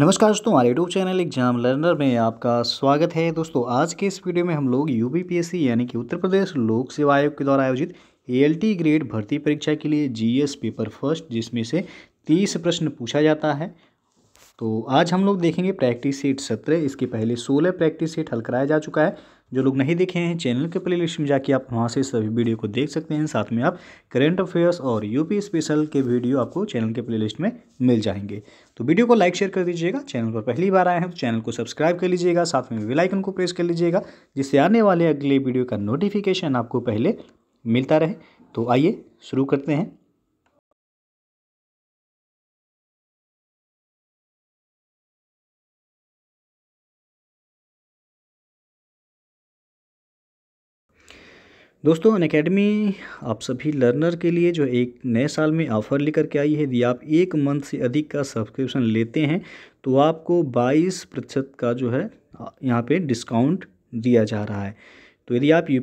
नमस्कार दोस्तों हमारे यूट्यूब चैनल एग्जाम लर्नर में आपका स्वागत है दोस्तों आज के इस वीडियो में हम लोग यू यानी कि उत्तर प्रदेश लोक सेवा आयोग के द्वारा आयोजित ए ग्रेड भर्ती परीक्षा के लिए जीएस पेपर फर्स्ट जिसमें से तीस प्रश्न पूछा जाता है तो आज हम लोग देखेंगे प्रैक्टिस सीट सत्रह इसके पहले सोलह प्रैक्टिस सीट हल कराया जा चुका है जो लोग नहीं देखे हैं चैनल के प्ले लिस्ट में जाके आप वहाँ से सभी वीडियो को देख सकते हैं साथ में आप करेंट अफेयर्स और यूपी स्पेशल के वीडियो आपको चैनल के प्ले लिस्ट में मिल जाएंगे तो वीडियो को लाइक शेयर कर दीजिएगा चैनल पर पहली बार आए हैं तो चैनल को सब्सक्राइब कर लीजिएगा साथ में वेलाइकन को प्रेस कर लीजिएगा जिससे आने वाले अगले वीडियो का नोटिफिकेशन आपको पहले मिलता रहे तो आइए शुरू करते हैं दोस्तों अन अकेडमी आप सभी लर्नर के लिए जो एक नए साल में ऑफ़र लेकर के आई है यदि आप एक मंथ से अधिक का सब्सक्रिप्शन लेते हैं तो आपको 22 प्रतिशत का जो है यहाँ पे डिस्काउंट दिया जा रहा है तो यदि आप यू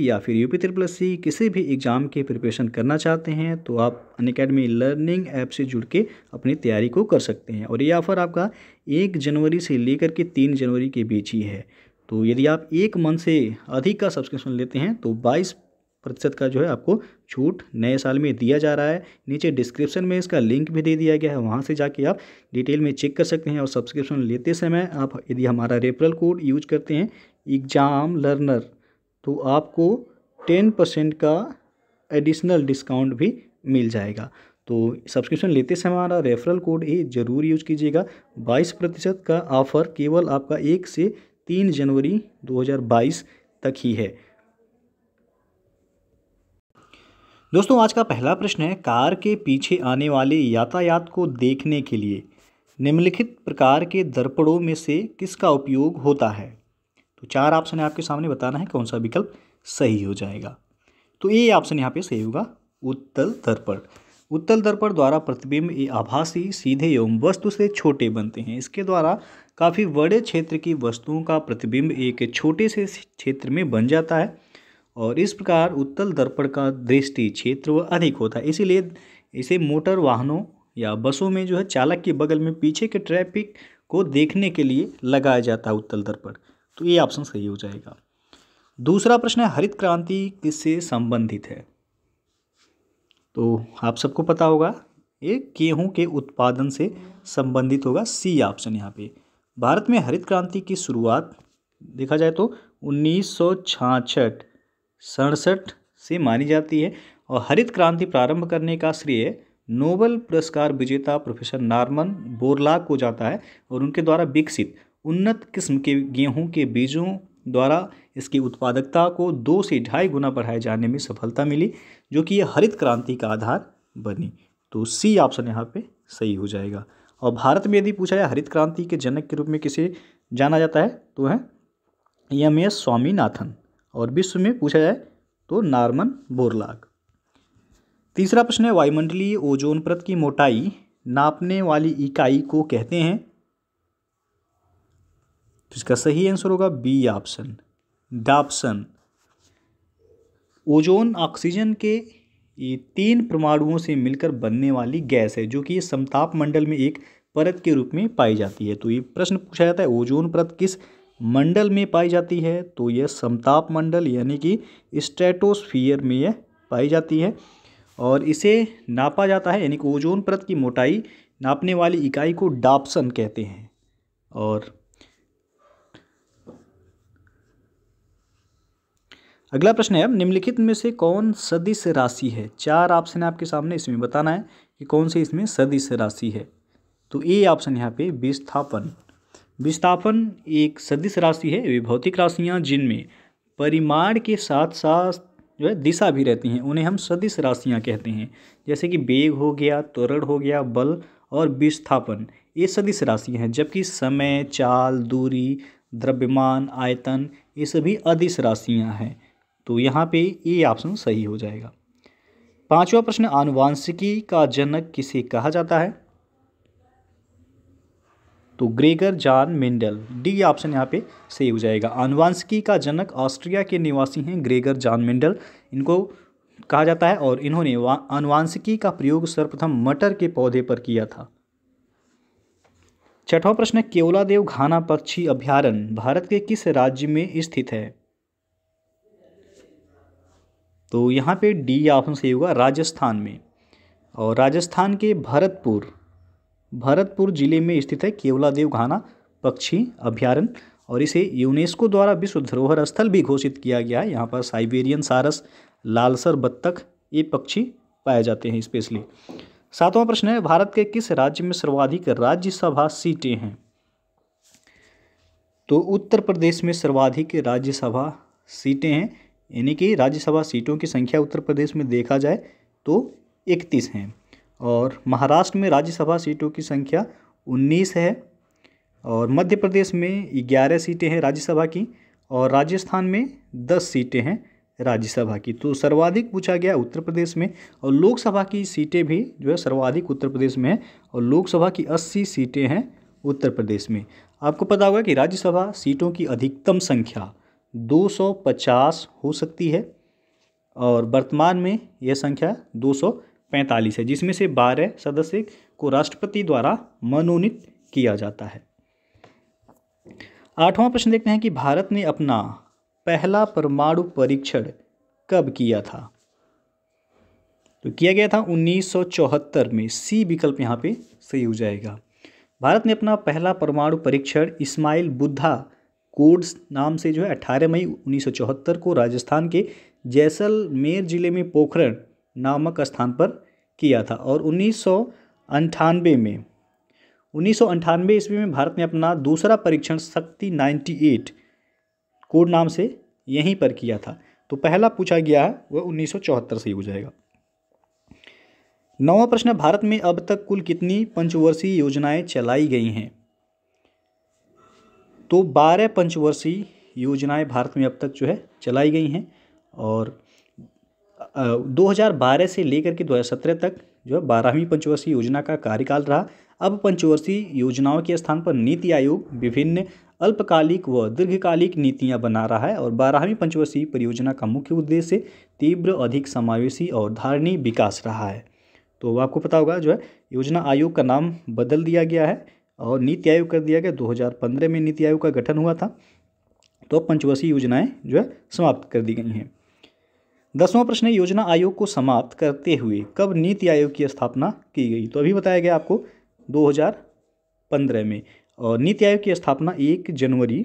या फिर यू पी किसी भी एग्ज़ाम की प्रिपरेशन करना चाहते हैं तो आप अन अकेडमी लर्निंग ऐप से जुड़ के अपनी तैयारी को कर सकते हैं और ये ऑफ़र आपका एक जनवरी से लेकर के तीन जनवरी के बीच ही है तो यदि आप एक मंथ से अधिक का सब्सक्रिप्शन लेते हैं तो बाईस प्रतिशत का जो है आपको छूट नए साल में दिया जा रहा है नीचे डिस्क्रिप्शन में इसका लिंक भी दे दिया गया है वहाँ से जाके आप डिटेल में चेक कर सकते हैं और सब्सक्रिप्शन लेते समय आप यदि हमारा रेफरल कोड यूज करते हैं एग्ज़ाम लर्नर तो आपको टेन परसेंट का एडिशनल डिस्काउंट भी मिल जाएगा तो सब्सक्रिप्शन लेते समय हमारा रेफरल कोड ही ज़रूर यूज कीजिएगा बाईस प्रतिशत का ऑफ़र केवल आपका एक से तीन जनवरी 2022 तक ही है दोस्तों आज का पहला प्रश्न है कार के पीछे आने वाले यातायात को देखने के लिए निम्नलिखित प्रकार के दर्पणों में से किसका उपयोग होता है तो चार ऑप्शन है आपके सामने बताना है कौन सा विकल्प सही हो जाएगा तो ये ऑप्शन यहाँ पे सही होगा उत्तल दर्पण उत्तल दर्पण द्वारा प्रतिबिंब ये आभासी सीधे एवं वस्तु से छोटे बनते हैं इसके द्वारा काफ़ी बड़े क्षेत्र की वस्तुओं का प्रतिबिंब एक छोटे से क्षेत्र में बन जाता है और इस प्रकार उत्तल दर्पण का दृष्टि क्षेत्र अधिक होता है इसीलिए इसे मोटर वाहनों या बसों में जो है चालक के बगल में पीछे के ट्रैफिक को देखने के लिए लगाया जाता है उत्तल दर्पण तो ये ऑप्शन सही हो जाएगा दूसरा प्रश्न है हरित क्रांति किससे संबंधित है तो आप सबको पता होगा ये गेहूँ के उत्पादन से संबंधित होगा सी ऑप्शन यहाँ पे भारत में हरित क्रांति की शुरुआत देखा जाए तो उन्नीस सौ छाछठ सड़सठ से मानी जाती है और हरित क्रांति प्रारंभ करने का श्रेय नोबल पुरस्कार विजेता प्रोफेसर नार्मन बोरला को जाता है और उनके द्वारा विकसित उन्नत किस्म के गेहूं के बीजों द्वारा इसकी उत्पादकता को दो से ढाई गुना बढ़ाए जाने में सफलता मिली जो कि यह हरित क्रांति का आधार बनी तो सी ऑप्शन यहाँ पे सही हो जाएगा और भारत में यदि पूछा जाए हरित क्रांति के जनक के रूप में किसे जाना जाता है तो है एम एस स्वामीनाथन और विश्व में पूछा जाए तो नार्मन बोरलाग तीसरा प्रश्न है वायुमंडलीय ओजोन प्रत की मोटाई नापने वाली इकाई को कहते हैं तो इसका सही आंसर होगा B option dapsone ozone oxygen के ये तीन परमाणुओं से मिलकर बनने वाली गैस है जो कि समताप मंडल में एक परत के रूप में पाई जाती है तो ये प्रश्न पूछा जाता है ओजोन परत किस मंडल में पाई जाती है तो यह समताप मंडल यानी कि स्ट्रेटोस्फीयर में यह पाई जाती है और इसे नापा जाता है यानी कि ओजोन परत की मोटाई नापने वाली इकाई को डापसन कहते हैं और अगला प्रश्न है निम्नलिखित में से कौन सदिश राशि है चार ऑप्शन है आपके सामने इसमें बताना है कि कौन से इसमें सदिश राशि है तो ए ऑप्शन यहाँ पे विस्थापन विस्थापन एक सदिश राशि है वे भौतिक राशियाँ जिनमें परिमाण के साथ साथ जो है दिशा भी रहती हैं उन्हें हम सदिश राशियाँ कहते हैं जैसे कि बेग हो गया त्वरण हो गया बल और विस्थापन ये सदिश राशियाँ हैं जबकि समय चाल दूरी द्रव्यमान आयतन ये सभी अदिश राशियाँ हैं तो यहाँ पे ये ऑप्शन सही हो जाएगा पांचवा प्रश्न आनुवांशिकी का जनक किसे कहा जाता है तो Gregor John Mendel D option यहाँ पे सही हो जाएगा आनुवांशिकी का जनक ऑस्ट्रिया के निवासी हैं ग्रेगर जॉन मेंडल इनको कहा जाता है और इन्होंने आनुवांशिकी का प्रयोग सर्वप्रथम मटर के पौधे पर किया था छठवां प्रश्न केवलादेव घाना पक्षी अभ्यारण भारत के किस राज्य में स्थित है तो यहाँ पे डी ऑप्शन सही होगा राजस्थान में और राजस्थान के भरतपुर भरतपुर जिले में स्थित है देव घाना पक्षी अभ्यारण्य और इसे यूनेस्को द्वारा विश्व धरोहर स्थल भी घोषित किया गया है यहाँ पर साइबेरियन सारस लालसर बत्तख ये पक्षी पाए जाते हैं स्पेशली सातवां प्रश्न है भारत के किस राज्य में सर्वाधिक राज्यसभा सीटें हैं तो उत्तर प्रदेश में सर्वाधिक राज्यसभा सीटें हैं यानी कि राज्यसभा सीटों की संख्या उत्तर प्रदेश में देखा जाए तो इकतीस हैं और महाराष्ट्र में राज्यसभा सीटों की संख्या उन्नीस है और मध्य प्रदेश में ग्यारह सीटें हैं राज्यसभा की और राजस्थान में दस सीटें हैं राज्यसभा की तो सर्वाधिक पूछा गया उत्तर प्रदेश में और लोकसभा की सीटें भी जो है सर्वाधिक उत्तर प्रदेश में है और लोकसभा की अस्सी सीटें हैं उत्तर प्रदेश में आपको पता होगा कि राज्यसभा सीटों की अधिकतम संख्या दो सौ पचास हो सकती है और वर्तमान में यह संख्या दो सौ पैंतालीस है जिसमें से बारह सदस्य को राष्ट्रपति द्वारा मनोनीत किया जाता है आठवां प्रश्न देखते हैं कि भारत ने अपना पहला परमाणु परीक्षण कब किया था तो किया गया था 1974 में सी विकल्प यहाँ पे सही हो जाएगा भारत ने अपना पहला परमाणु परीक्षण इस्माइल बुद्धा कोड्स नाम से जो है 18 मई 1974 को राजस्थान के जैसलमेर जिले में पोखरण नामक स्थान पर किया था और उन्नीस में उन्नीस सौ ईस्वी में भारत ने अपना दूसरा परीक्षण शक्ति 98 कोड नाम से यहीं पर किया था तो पहला पूछा गया है वह उन्नीस से ही हो जाएगा नौवा प्रश्न भारत में अब तक कुल कितनी पंचवर्षीय योजनाएं चलाई गई हैं तो बारह पंचवर्षीय योजनाएँ भारत में अब तक जो है चलाई गई हैं और 2012 से लेकर के 2017 तक जो है बारहवीं पंचवर्षीय योजना का कार्यकाल रहा अब पंचवर्षीय योजनाओं के स्थान पर नीति आयोग विभिन्न अल्पकालिक व दीर्घकालिक नीतियां बना रहा है और बारहवीं पंचवर्षीय परियोजना का मुख्य उद्देश्य तीव्र अधिक समावेशी और धारणीय विकास रहा है तो आपको पता होगा जो है योजना आयोग का नाम बदल दिया गया है और नीति आयोग कर दिया गया 2015 में नीति आयोग का गठन हुआ था तो पंचवर्षीय योजनाएं जो है समाप्त कर दी गई हैं दसवां प्रश्न है योजना आयोग को समाप्त करते हुए कब नीति आयोग की स्थापना की गई तो अभी बताया गया आपको 2015 में और नीति आयोग की स्थापना एक जनवरी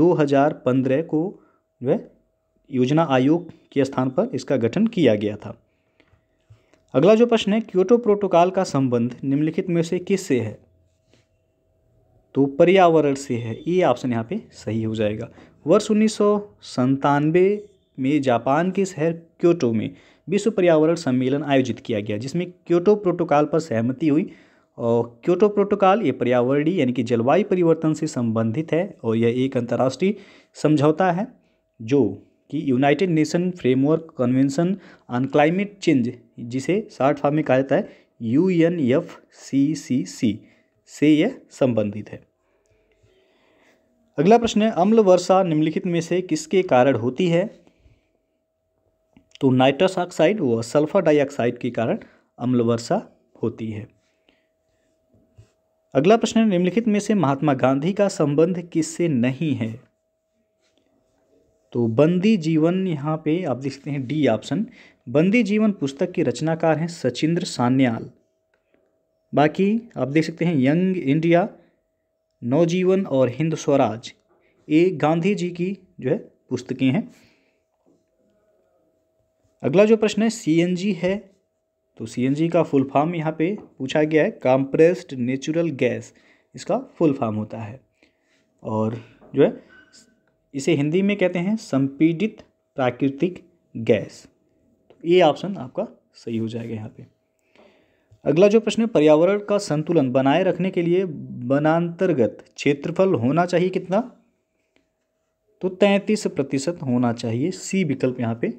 2015 को जो है योजना आयोग के स्थान पर इसका गठन किया गया था अगला जो प्रश्न है क्योटो प्रोटोकॉल का संबंध निम्नलिखित में से किससे है तो पर्यावरण से है ये ऑप्शन यहाँ पे सही हो जाएगा वर्ष उन्नीस में जापान के शहर क्योटो में विश्व पर्यावरण सम्मेलन आयोजित किया गया जिसमें क्योटो प्रोटोकॉल पर सहमति हुई और क्योटो प्रोटोकॉल ये पर्यावरणीय यानी कि जलवायु परिवर्तन से संबंधित है और यह एक अंतर्राष्ट्रीय समझौता है जो कि United Nation Framework Convention on Climate Change जिसे शार्ट फॉर्म में कहा जाता है U N F C C C से यह संबंधित है अगला प्रश्न है अम्ल वर्षा निम्नलिखित में से किसके कारण होती है तो नाइट्रस ऑक्साइड व सल्फर डाइऑक्साइड के कारण अम्ल वर्षा होती है अगला प्रश्न है निम्नलिखित में से महात्मा गांधी का संबंध किससे नहीं है तो बंदी जीवन यहाँ पे आप देखते हैं डी ऑप्शन बंदी जीवन पुस्तक के रचनाकार हैं सचिंद्र सान्याल बाकी आप देख सकते हैं यंग इंडिया नवजीवन और हिंद स्वराज ये गांधी जी की जो है पुस्तकें हैं अगला जो प्रश्न है सीएनजी है तो सीएनजी का फुल फॉर्म यहाँ पे पूछा गया है कंप्रेस्ड नेचुरल गैस इसका फुल फॉर्म होता है और जो है इसे हिंदी में कहते हैं संपीडित प्राकृतिक गैस तो ये ऑप्शन आपका सही हो जाएगा यहाँ पे अगला जो प्रश्न है पर्यावरण का संतुलन बनाए रखने के लिए वनांतर्गत क्षेत्रफल होना चाहिए कितना तो तैंतीस प्रतिशत होना चाहिए सी विकल्प यहाँ पे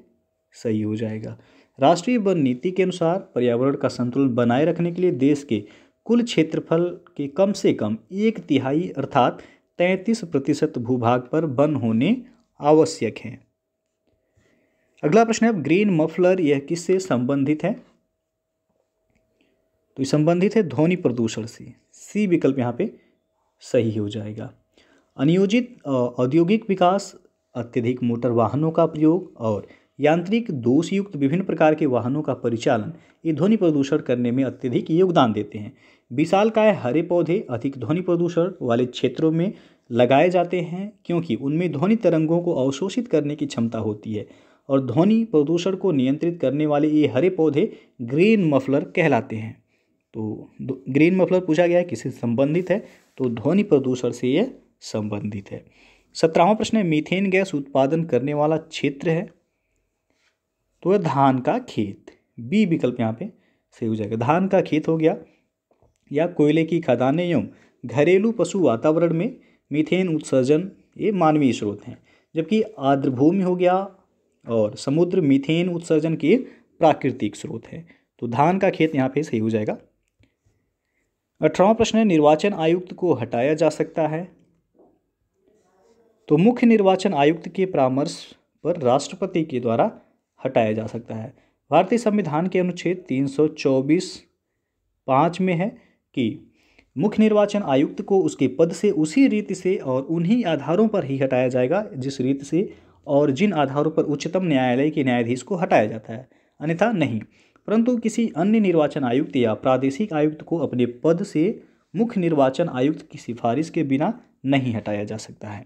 सही हो जाएगा राष्ट्रीय वन नीति के अनुसार पर्यावरण का संतुलन बनाए रखने के लिए देश के कुल क्षेत्रफल के कम से कम एक तिहाई अर्थात तैंतीस प्रतिशत भूभाग पर वन होने आवश्यक हैं अगला प्रश्न है ग्रीन मफलर यह किससे संबंधित है तो संबंधित है ध्वनि प्रदूषण से सी विकल्प यहाँ पे सही हो जाएगा अनियोजित औद्योगिक विकास अत्यधिक मोटर वाहनों का प्रयोग और यांत्रिक दोषयुक्त विभिन्न प्रकार के वाहनों का परिचालन ये ध्वनि प्रदूषण करने में अत्यधिक योगदान देते हैं विशालकाय हरे पौधे अधिक ध्वनि प्रदूषण वाले क्षेत्रों में लगाए जाते हैं क्योंकि उनमें ध्वनि तरंगों को अवशोषित करने की क्षमता होती है और ध्वनि प्रदूषण को नियंत्रित करने वाले ये हरे पौधे ग्रीन मफलर कहलाते हैं तो ग्रीन मफलर पूछा गया है किससे संबंधित है तो ध्वनि प्रदूषण से ये संबंधित है सत्रहवा प्रश्न है मीथेन गैस उत्पादन करने वाला क्षेत्र है तो है धान का खेत बी विकल्प यहाँ पे सही हो जाएगा धान का खेत हो गया या कोयले की खदानें एवं घरेलू पशु वातावरण में मीथेन उत्सर्जन ये मानवीय स्रोत हैं जबकि आर्द्रभूमि हो गया और समुद्र मीथेन उत्सर्जन के प्राकृतिक स्रोत हैं तो धान का खेत यहाँ पे सही हो जाएगा अठारवा प्रश्न है निर्वाचन आयुक्त को हटाया जा सकता है तो मुख्य निर्वाचन आयुक्त के परामर्श पर राष्ट्रपति के द्वारा हटाया जा सकता है भारतीय संविधान के अनुच्छेद 324 पाँच में है कि मुख्य निर्वाचन आयुक्त को उसके पद से उसी रीति से और उन्हीं आधारों पर ही हटाया जाएगा जिस रीति से और जिन आधारों पर उच्चतम न्यायालय के न्यायाधीश को हटाया जाता है अन्यथा नहीं परंतु किसी अन्य निर्वाचन आयुक्त या प्रादेशिक आयुक्त को अपने पद से मुख्य निर्वाचन आयुक्त की सिफारिश के बिना नहीं हटाया जा सकता है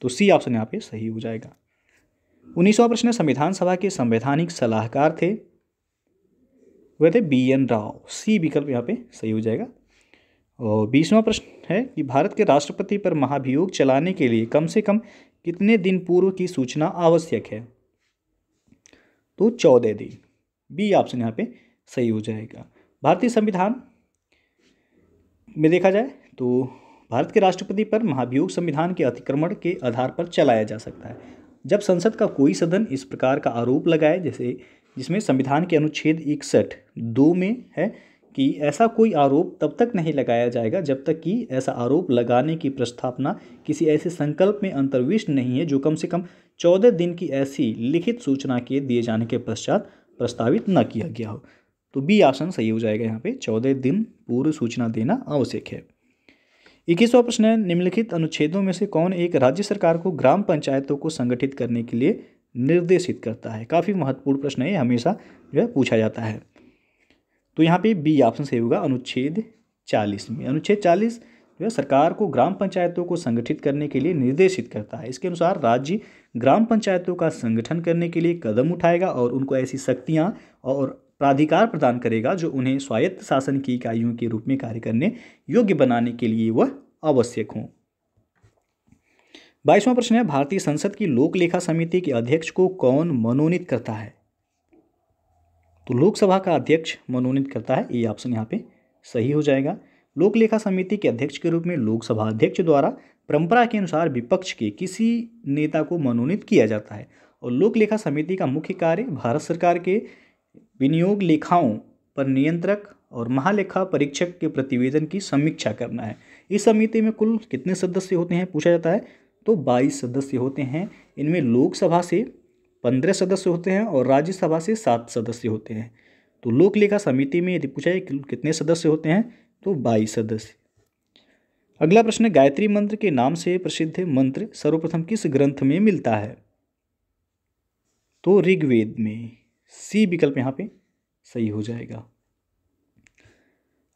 तो सी ऑप्शन यहाँ पे सही हो जाएगा उन्नीसवा प्रश्न संविधान सभा के संवैधानिक सलाहकार थे वह थे बी एन राव सी विकल्प यहाँ पे सही हो जाएगा और बीसवा प्रश्न है कि भारत के राष्ट्रपति पर महाभियोग चलाने के लिए कम से कम कितने दिन पूर्व की सूचना आवश्यक है तो चौदह दिन बी ऑप्शन यहाँ पे सही हो जाएगा भारतीय संविधान में देखा जाए तो भारत के राष्ट्रपति पर महाभियोग संविधान के अतिक्रमण के आधार पर चलाया जा सकता है जब संसद का कोई सदन इस प्रकार का आरोप लगाए जैसे जिसमें संविधान के अनुच्छेद इकसठ दो में है कि ऐसा कोई आरोप तब तक नहीं लगाया जाएगा जब तक कि ऐसा आरोप लगाने की प्रस्तावना किसी ऐसे संकल्प में अंतर्विष्ट नहीं है जो कम से कम चौदह दिन की ऐसी लिखित सूचना के दिए जाने के पश्चात प्रस्तावित न किया गया हो तो बी ऑप्शन सही हो जाएगा यहाँ पे चौदह दिन पूर्व सूचना देना आवश्यक है इक्कीसवा प्रश्न है निम्नलिखित अनुच्छेदों में से कौन एक राज्य सरकार को ग्राम पंचायतों को संगठित करने के लिए निर्देशित करता है काफ़ी महत्वपूर्ण प्रश्न है हमेशा जो है पूछा जाता है तो यहाँ पे बी ऑप्शन सही होगा अनुच्छेद चालीस में अनुच्छेद चालीस जो है सरकार को ग्राम पंचायतों को संगठित करने के लिए निर्देशित करता है इसके अनुसार राज्य ग्राम पंचायतों का संगठन करने के लिए कदम उठाएगा और उनको ऐसी शक्तियाँ और प्राधिकार प्रदान करेगा जो उन्हें स्वायत्त शासन की इकाइयों के रूप में कार्य करने योग्य बनाने के लिए वह आवश्यक हों बाईसवां प्रश्न है भारतीय संसद की लोक लेखा समिति के अध्यक्ष को कौन मनोनीत करता है तो लोकसभा का अध्यक्ष मनोनीत करता है ये ऑप्शन यहाँ पे सही हो जाएगा लोक लेखा समिति के अध्यक्ष के रूप में लोकसभा अध्यक्ष द्वारा परंपरा के अनुसार विपक्ष के किसी नेता को मनोनीत किया जाता है और लोक लेखा समिति का मुख्य कार्य भारत सरकार के विनियोग लेखाओं पर नियंत्रक और महालेखा परीक्षक के प्रतिवेदन की समीक्षा करना है इस समिति में कुल कितने सदस्य होते हैं पूछा जाता है तो बाईस सदस्य होते हैं इनमें लोकसभा से पंद्रह सदस्य होते हैं और राज्यसभा से सात सदस्य होते हैं तो लोक लेखा समिति में यदि पूछा जाए कितने सदस्य होते हैं तो बाईस सदस्य अगला प्रश्न गायत्री मंत्र के नाम से प्रसिद्ध मंत्र सर्वप्रथम किस ग्रंथ में मिलता है तो ऋग्वेद में सी विकल्प यहाँ पे सही हो जाएगा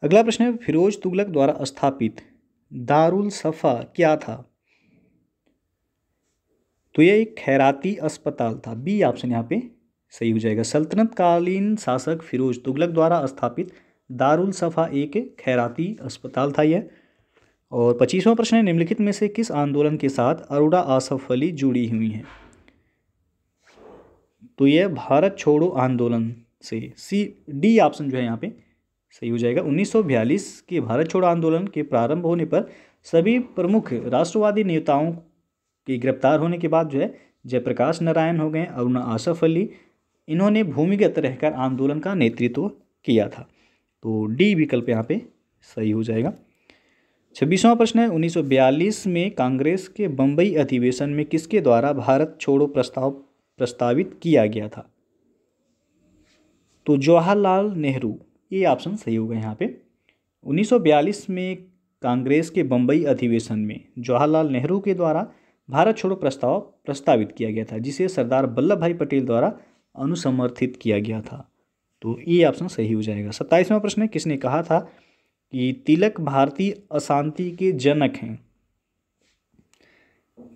अगला प्रश्न है फिरोज तुगलक द्वारा स्थापित दारुल सफ़ा क्या था तो यह एक खैराती अस्पताल था बी ऑप्शन यहाँ पे सही हो जाएगा सल्तनतकालीन शासक फिरोज तुगलक द्वारा स्थापित दारुल सफ़ा एक खैराती अस्पताल था यह और पच्चीसवां प्रश्न है निम्नलिखित में से किस आंदोलन के साथ अरोड़ा आसफ अली जुड़ी हुई हैं तो यह भारत छोड़ो आंदोलन से सी डी ऑप्शन जो है यहाँ पे सही हो जाएगा 1942 के भारत छोड़ो आंदोलन के प्रारंभ होने पर सभी प्रमुख राष्ट्रवादी नेताओं के गिरफ्तार होने के बाद जो है जयप्रकाश नारायण हो गए अरुणा आसफ अली इन्होंने भूमिगत रहकर आंदोलन का नेतृत्व किया था तो डी विकल्प यहाँ पे सही हो जाएगा छब्बीसवां प्रश्न है 1942 में कांग्रेस के बंबई अधिवेशन में किसके द्वारा भारत छोड़ो प्रस्ताव प्रस्तावित किया गया था तो जवाहरलाल नेहरू ये ऑप्शन सही होगा यहाँ पे 1942 में कांग्रेस के बम्बई अधिवेशन में जवाहरलाल नेहरू के द्वारा भारत छोड़ो प्रस्ताव प्रस्तावित किया गया था जिसे सरदार वल्लभ भाई पटेल द्वारा अनुसमर्थित किया गया था तो ये ऑप्शन सही हो जाएगा सत्ताईसवां प्रश्न है किसने कहा था कि तिलक भारतीय अशांति के जनक हैं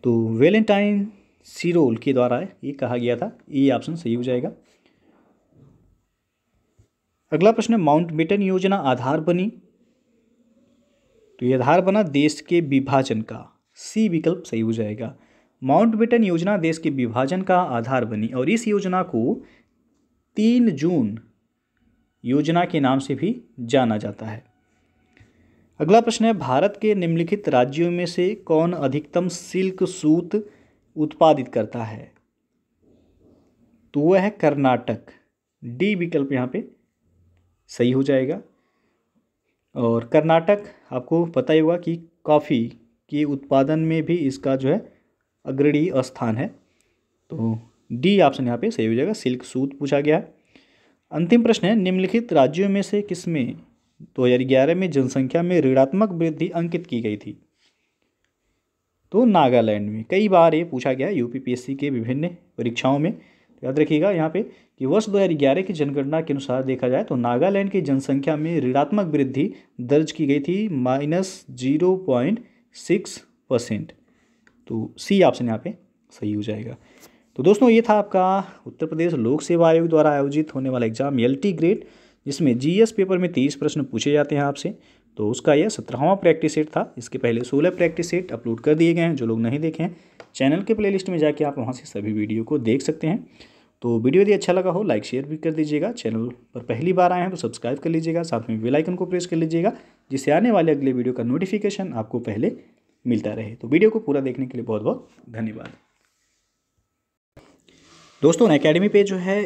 तो वेलेंटाइन सीरोल के द्वारा ये कहा गया था ये ऑप्शन सही हो जाएगा अगला प्रश्न माउंट बेटन योजना आधार बनी तो ये आधार बना देश के विभाजन का सी विकल्प सही हो जाएगा माउंट बेटन योजना देश के विभाजन का आधार बनी और इस योजना को तीन जून योजना के नाम से भी जाना जाता है अगला प्रश्न है भारत के निम्नलिखित राज्यों में से कौन अधिकतम सिल्क सूत उत्पादित करता है तो वह है कर्नाटक डी विकल्प यहाँ पे सही हो जाएगा और कर्नाटक आपको पता ही होगा कि कॉफ़ी के उत्पादन में भी इसका जो है अग्रणी स्थान है तो डी ऑप्शन यहाँ पे सही हो जाएगा सिल्क सूत पूछा गया है अंतिम प्रश्न है निम्नलिखित राज्यों में से किसमें 2011 में जनसंख्या में ऋणात्मक वृद्धि अंकित की गई थी तो नागालैंड में कई बार ये पूछा गया यूपीपीएससी के विभिन्न परीक्षाओं में तो याद रखिएगा यहाँ पे कि वर्ष 2011 की जनगणना के अनुसार देखा जाए तो नागालैंड की जनसंख्या में ऋणात्मक वृद्धि दर्ज की गई थी minus zero point six percent तो सी ऑप्शन यहाँ पे सही हो जाएगा तो दोस्तों ये था आपका उत्तर प्रदेश लोक सेवा आयोग द्वारा आयोजित होने वाला एग्जाम एल ग्रेड जिसमें जीएस पेपर में तेईस प्रश्न पूछे जाते हैं आपसे तो उसका यह सत्रहवां प्रैक्टिस सेट था इसके पहले सोलह प्रैक्टिस सेट अपलोड कर दिए गए हैं जो लोग नहीं देखे हैं चैनल के प्लेलिस्ट में जाके आप वहाँ से सभी वीडियो को देख सकते हैं तो वीडियो यदि अच्छा लगा हो लाइक शेयर भी कर दीजिएगा चैनल पर पहली बार आए हैं तो सब्सक्राइब कर लीजिएगा साथ में बेल आइकन को प्रेस कर लीजिएगा जिससे आने वाले अगले वीडियो का नोटिफिकेशन आपको पहले मिलता रहे तो वीडियो को पूरा देखने के लिए बहुत बहुत धन्यवाद दोस्तों अकेडमी पे जो है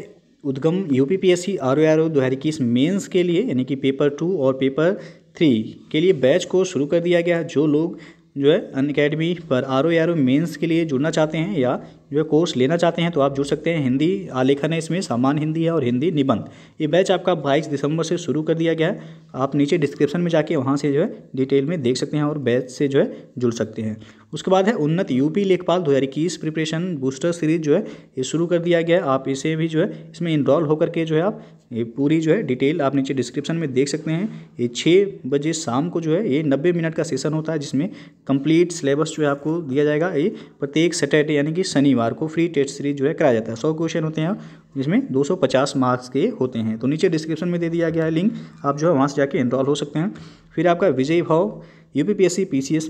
उद्गम U P P S C R O R O दो हज़ार इक्कीस मेन्स के लिए यानी कि पेपर टू और पेपर थ्री के लिए बैच को शुरू कर दिया गया है जो लोग जो है अन अकेडमी पर R O R O mains के लिए जुड़ना चाहते हैं या जो है कोर्स लेना चाहते हैं तो आप जुड़ सकते हैं हिंदी आलेखन है इसमें सामान हिंदी है और हिंदी निबंध ये बैच आपका बाईस दिसंबर से शुरू कर दिया गया है आप नीचे डिस्क्रिप्शन में जाके वहाँ से जो है डिटेल में देख सकते हैं और बैच से जो है जुड़ सकते हैं उसके बाद है उन्नत यूपी लेखपाल दो हज़ार इक्कीस प्रिपरेशन बूस्टर सीरीज जो है ये शुरू कर दिया गया आप इसे भी जो है इसमें इनरॉल होकर के जो है आप ये पूरी जो है डिटेल आप नीचे डिस्क्रिप्शन में देख सकते हैं ये छः बजे शाम को जो है ये नब्बे मिनट का सेशन होता है जिसमें कंप्लीट सिलेबस जो है आपको दिया जाएगा ये प्रत्येक सैटरडे यानी कि शनिवार शनिवार को फ्री टेस्ट सीरीज जो है कराया जाता है सौ क्वेश्चन होते हैं जिसमें 250 मार्क्स के होते हैं तो नीचे डिस्क्रिप्शन में दे दिया गया है लिंक आप जो है वहाँ से जाके इनरॉल हो सकते हैं फिर आपका Vijay Bhav U P P S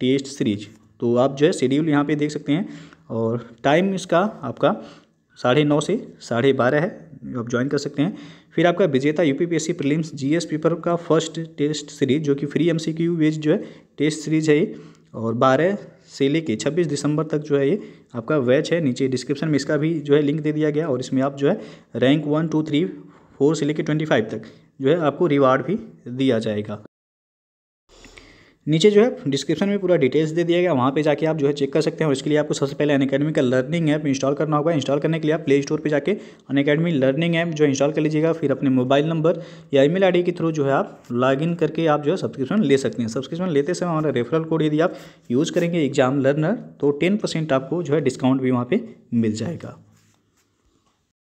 test series तो आप जो है शेड्यूल यहाँ पे देख सकते हैं और टाइम इसका आपका साढ़े नौ से साढ़े बारह है आप ज्वाइन कर सकते हैं फिर आपका Vijeta U P prelims GS paper का फर्स्ट टेस्ट सीरीज जो कि फ्री एमसीक्यू बेस्ड जो है टेस्ट सीरीज है और बारह से लेके 26 दिसंबर तक जो है ये आपका वैच है नीचे डिस्क्रिप्शन में इसका भी जो है लिंक दे दिया गया और इसमें आप जो है rank one two three four से लेकर ट्वेंटी फाइव तक जो है आपको रिवार्ड भी दिया जाएगा नीचे जो है डिस्क्रिप्शन में पूरा डिटेल्स दे दिया गया वहाँ पे जाके आप जो है चेक कर सकते हैं और इसके लिए आपको सबसे पहले अन का लर्निंग ऐप इंस्टॉल करना होगा इंस्टॉल करने के लिए आप प्ले स्टोर पर जाके अन अकेडमी लर्निंग ऐप जो इंस्टॉल कर लीजिएगा फिर अपने मोबाइल नंबर या ईमेल आईडी के थ्रू जो है आप लॉग करके आप जो है सब्सक्रिप्शन ले सकते हैं सब्सक्रिप्शन लेते समय हमारा रेफरल कोड यदि आप यूज़ करेंगे एग्जाम लर्नर तो टेन परसेंट आपको जो है डिस्काउंट भी वहाँ पर मिल जाएगा